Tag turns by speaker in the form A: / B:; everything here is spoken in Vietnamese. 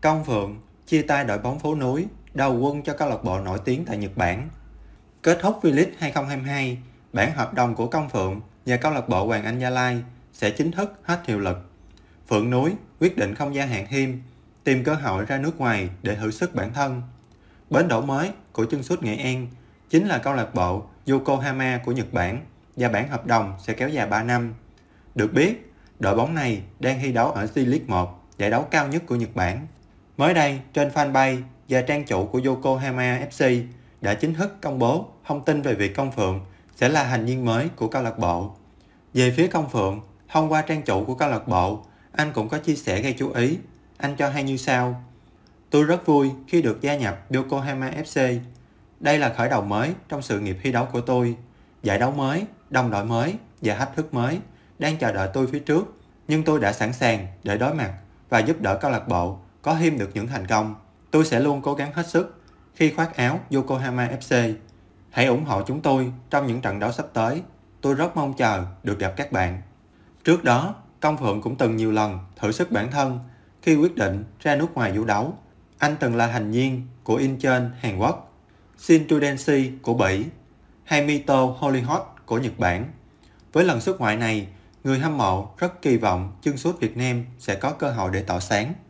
A: Công Phượng chia tay đội bóng phố núi, đầu quân cho câu lạc bộ nổi tiếng tại Nhật Bản. Kết thúc V-League 2022, bản hợp đồng của Công Phượng và câu lạc bộ Hoàng Anh Gia Lai sẽ chính thức hết hiệu lực. Phượng Núi quyết định không gia hạn thêm, tìm cơ hội ra nước ngoài để thử sức bản thân. Bến đổ mới của chân sút Nghệ An chính là câu lạc bộ Yokohama của Nhật Bản và bản hợp đồng sẽ kéo dài 3 năm. Được biết, đội bóng này đang thi đấu ở C-League 1, giải đấu cao nhất của Nhật Bản. Mới đây, trên fanpage và trang chủ của Yokohama FC đã chính thức công bố thông tin về việc Công Phượng sẽ là hành viên mới của câu lạc bộ. Về phía Công Phượng, thông qua trang chủ của câu lạc bộ, anh cũng có chia sẻ gây chú ý. Anh cho hay như sau. Tôi rất vui khi được gia nhập Yokohama FC. Đây là khởi đầu mới trong sự nghiệp thi đấu của tôi. Giải đấu mới, đồng đội mới và thách thức mới đang chờ đợi tôi phía trước. Nhưng tôi đã sẵn sàng để đối mặt và giúp đỡ câu lạc bộ có thêm được những thành công. Tôi sẽ luôn cố gắng hết sức khi khoác áo Yokohama FC. Hãy ủng hộ chúng tôi trong những trận đấu sắp tới. Tôi rất mong chờ được gặp các bạn. Trước đó, Công Phượng cũng từng nhiều lần thử sức bản thân khi quyết định ra nước ngoài vũ đấu. Anh từng là thành viên của Incheon Hàn Quốc, Shin Trudency của Bỉ hay Mito Hollywood của Nhật Bản. Với lần xuất ngoại này, người hâm mộ rất kỳ vọng chân sút Việt Nam sẽ có cơ hội để tỏ sáng.